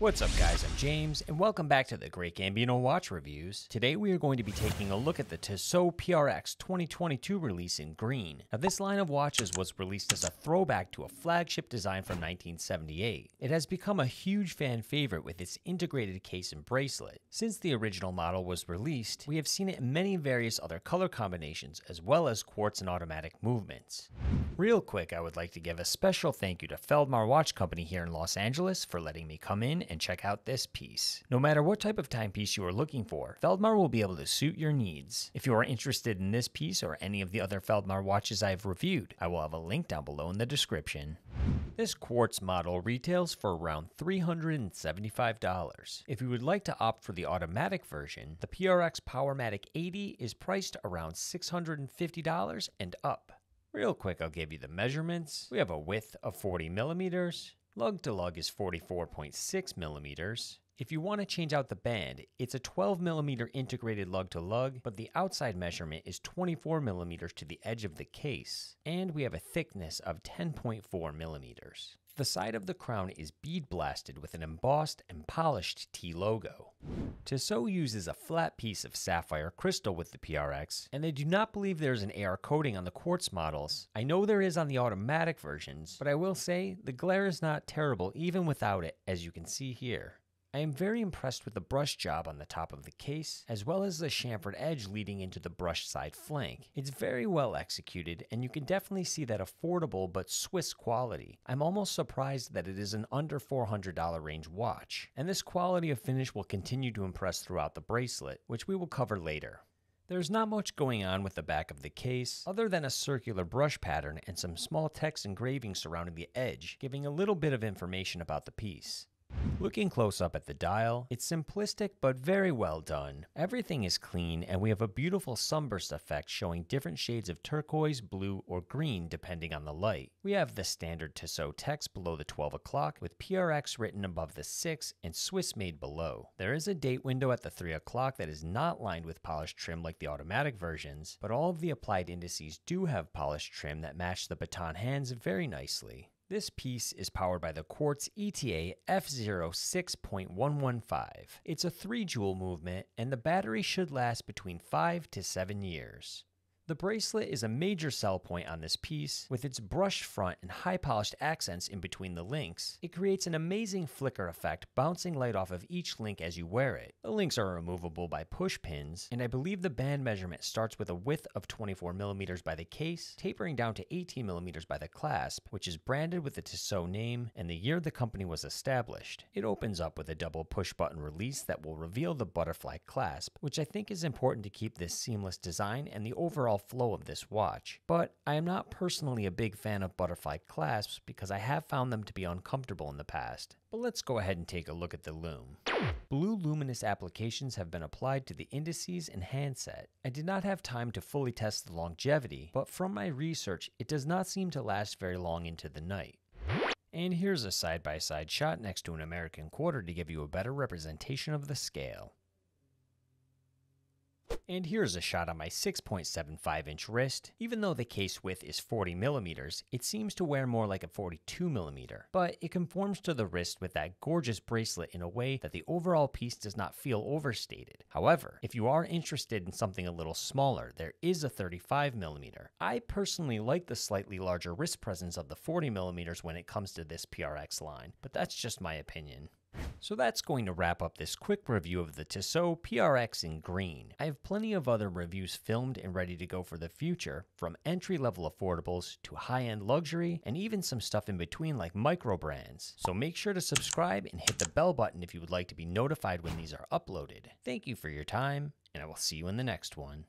What's up guys, I'm James, and welcome back to the Great Gambino Watch Reviews. Today we are going to be taking a look at the Tissot PRX 2022 release in green. Now this line of watches was released as a throwback to a flagship design from 1978. It has become a huge fan favorite with its integrated case and bracelet. Since the original model was released, we have seen it in many various other color combinations as well as quartz and automatic movements. Real quick, I would like to give a special thank you to Feldmar Watch Company here in Los Angeles for letting me come in and check out this piece. No matter what type of timepiece you are looking for, Feldmar will be able to suit your needs. If you are interested in this piece or any of the other Feldmar watches I've reviewed, I will have a link down below in the description. This quartz model retails for around $375. If you would like to opt for the automatic version, the PRX Powermatic 80 is priced around $650 and up. Real quick, I'll give you the measurements. We have a width of 40 millimeters. Lug to lug is 44.6 millimeters. If you want to change out the band, it's a 12 millimeter integrated lug to lug, but the outside measurement is 24 millimeters to the edge of the case, and we have a thickness of 10.4 millimeters. The side of the crown is bead blasted with an embossed and polished T logo. Tissot uses a flat piece of sapphire crystal with the PRX, and I do not believe there is an AR coating on the quartz models. I know there is on the automatic versions, but I will say the glare is not terrible even without it, as you can see here. I am very impressed with the brush job on the top of the case, as well as the chamfered edge leading into the brush side flank. It's very well executed, and you can definitely see that affordable but Swiss quality. I'm almost surprised that it is an under $400 range watch, and this quality of finish will continue to impress throughout the bracelet, which we will cover later. There's not much going on with the back of the case, other than a circular brush pattern and some small text engraving surrounding the edge, giving a little bit of information about the piece. Looking close up at the dial, it's simplistic but very well done. Everything is clean and we have a beautiful sunburst effect showing different shades of turquoise, blue, or green depending on the light. We have the standard Tissot text below the 12 o'clock with PRX written above the 6 and Swiss made below. There is a date window at the 3 o'clock that is not lined with polished trim like the automatic versions, but all of the applied indices do have polished trim that match the baton hands very nicely. This piece is powered by the Quartz ETA F06.115. It's a 3 joule movement, and the battery should last between 5 to 7 years. The bracelet is a major sell point on this piece, with its brushed front and high polished accents in between the links. It creates an amazing flicker effect, bouncing light off of each link as you wear it. The links are removable by push pins, and I believe the band measurement starts with a width of 24mm by the case, tapering down to 18mm by the clasp, which is branded with the Tissot name and the year the company was established. It opens up with a double push button release that will reveal the butterfly clasp, which I think is important to keep this seamless design and the overall overall flow of this watch, but I am not personally a big fan of butterfly clasps because I have found them to be uncomfortable in the past. But let's go ahead and take a look at the loom. Blue luminous applications have been applied to the indices and handset. I did not have time to fully test the longevity, but from my research, it does not seem to last very long into the night. And here's a side-by-side -side shot next to an American quarter to give you a better representation of the scale. And here's a shot on my 6.75 inch wrist. Even though the case width is 40 millimeters, it seems to wear more like a 42 millimeter, but it conforms to the wrist with that gorgeous bracelet in a way that the overall piece does not feel overstated. However, if you are interested in something a little smaller, there is a 35 millimeter. I personally like the slightly larger wrist presence of the 40 millimeters when it comes to this PRX line, but that's just my opinion. So that's going to wrap up this quick review of the Tissot PRX in green. I have plenty of other reviews filmed and ready to go for the future, from entry-level affordables to high-end luxury, and even some stuff in between like micro brands. So make sure to subscribe and hit the bell button if you would like to be notified when these are uploaded. Thank you for your time, and I will see you in the next one.